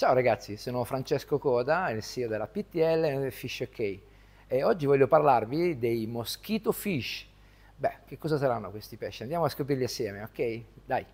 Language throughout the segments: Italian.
Ciao ragazzi, sono Francesco Coda, il CEO della PTL Fish OK e oggi voglio parlarvi dei mosquito fish. Beh, che cosa saranno questi pesci? Andiamo a scoprirli assieme, ok? Dai!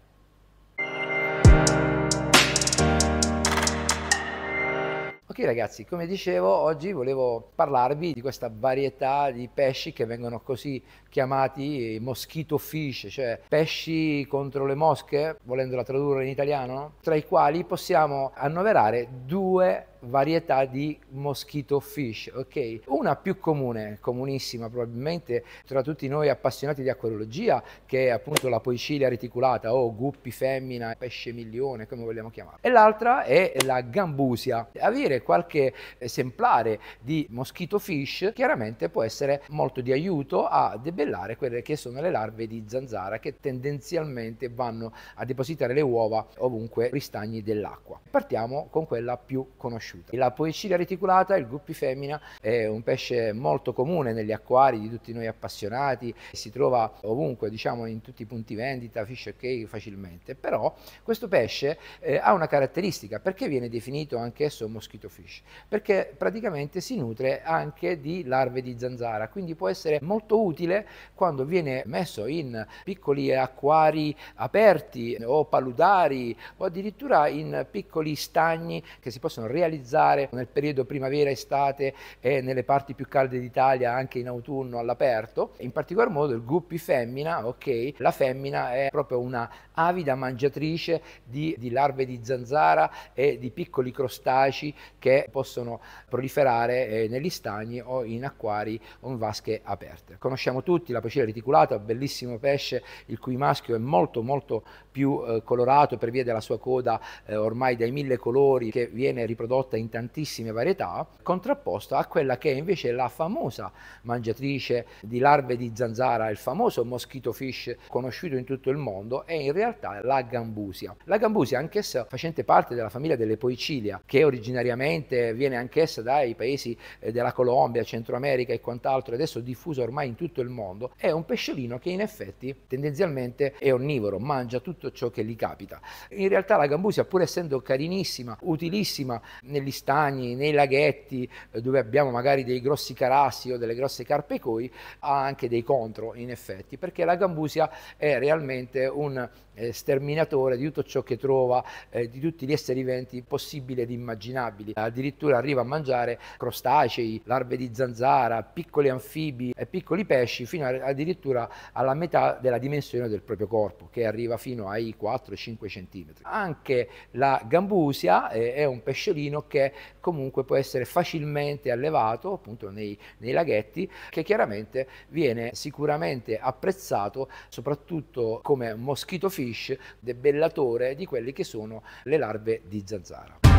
Ok ragazzi, come dicevo, oggi volevo parlarvi di questa varietà di pesci che vengono così chiamati eh, mosquito fish, cioè pesci contro le mosche, volendola tradurre in italiano, tra i quali possiamo annoverare due varietà di mosquito fish, ok? Una più comune, comunissima probabilmente tra tutti noi appassionati di acquarologia, che è appunto la poicilia reticulata o guppi femmina, pesce milione, come vogliamo chiamarla. E l'altra è la gambusia. Avere qualche esemplare di mosquito fish chiaramente può essere molto di aiuto a debellare quelle che sono le larve di zanzara che tendenzialmente vanno a depositare le uova ovunque ristagni dell'acqua. Partiamo con quella più conosciuta conosciuta. La poecilia reticulata, il guppi femmina, è un pesce molto comune negli acquari di tutti noi appassionati, si trova ovunque, diciamo in tutti i punti vendita, fish and cake facilmente, però questo pesce eh, ha una caratteristica, perché viene definito anch'esso mosquito fish? Perché praticamente si nutre anche di larve di zanzara, quindi può essere molto utile quando viene messo in piccoli acquari aperti o paludari o addirittura in piccoli stagni che si possono realizzare realizzare nel periodo primavera-estate e nelle parti più calde d'Italia anche in autunno all'aperto. In particolar modo il guppi femmina, ok, la femmina è proprio una avida mangiatrice di, di larve di zanzara e di piccoli crostacei che possono proliferare eh, negli stagni o in acquari o in vasche aperte. Conosciamo tutti la pacina reticulata, bellissimo pesce il cui maschio è molto molto più eh, colorato per via della sua coda eh, ormai dai mille colori che viene riprodotto riprodotta in tantissime varietà, contrapposta a quella che è invece la famosa mangiatrice di larve di zanzara, il famoso mosquito fish conosciuto in tutto il mondo, è in realtà la gambusia. La gambusia, anch'essa facente parte della famiglia delle poicilia, che originariamente viene anch'essa dai paesi eh, della Colombia, Centro America e quant'altro, adesso diffusa ormai in tutto il mondo, è un pesciolino che in effetti tendenzialmente è onnivoro, mangia tutto ciò che gli capita. In realtà la gambusia, pur essendo carinissima, utilissima negli stagni, nei laghetti eh, dove abbiamo magari dei grossi carassi o delle grosse carpe coi, ha anche dei contro in effetti, perché la gambusia è realmente un eh, sterminatore di tutto ciò che trova, eh, di tutti gli esseri viventi possibili ed immaginabili. Addirittura arriva a mangiare crostacei, larve di zanzara, piccoli anfibi e piccoli pesci, fino a, addirittura alla metà della dimensione del proprio corpo, che arriva fino ai 4-5 cm. Anche la gambusia eh, è un pesciolino che comunque può essere facilmente allevato appunto nei, nei laghetti, che chiaramente viene sicuramente apprezzato soprattutto come moschito fish, debellatore di quelli che sono le larve di zanzara.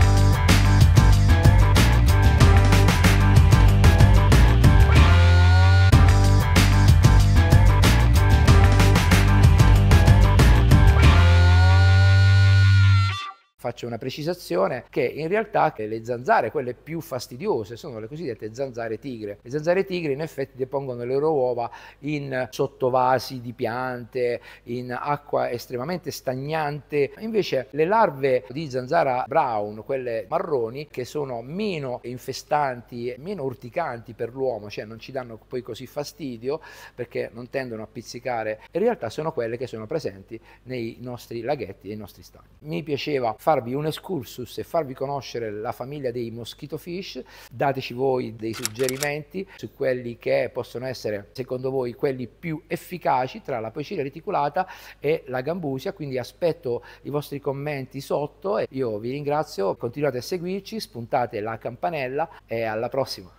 Faccio una precisazione che in realtà le zanzare, quelle più fastidiose, sono le cosiddette zanzare tigre. Le zanzare tigre in effetti depongono le loro uova in sottovasi di piante, in acqua estremamente stagnante. Invece le larve di zanzara brown, quelle marroni, che sono meno infestanti, meno urticanti per l'uomo, cioè non ci danno poi così fastidio perché non tendono a pizzicare, in realtà sono quelle che sono presenti nei nostri laghetti e nei nostri stagni. Mi piaceva farvi un excursus e farvi conoscere la famiglia dei mosquito fish. Dateci voi dei suggerimenti su quelli che possono essere secondo voi quelli più efficaci tra la poecilia reticulata e la gambusia, quindi aspetto i vostri commenti sotto e io vi ringrazio, continuate a seguirci, spuntate la campanella e alla prossima.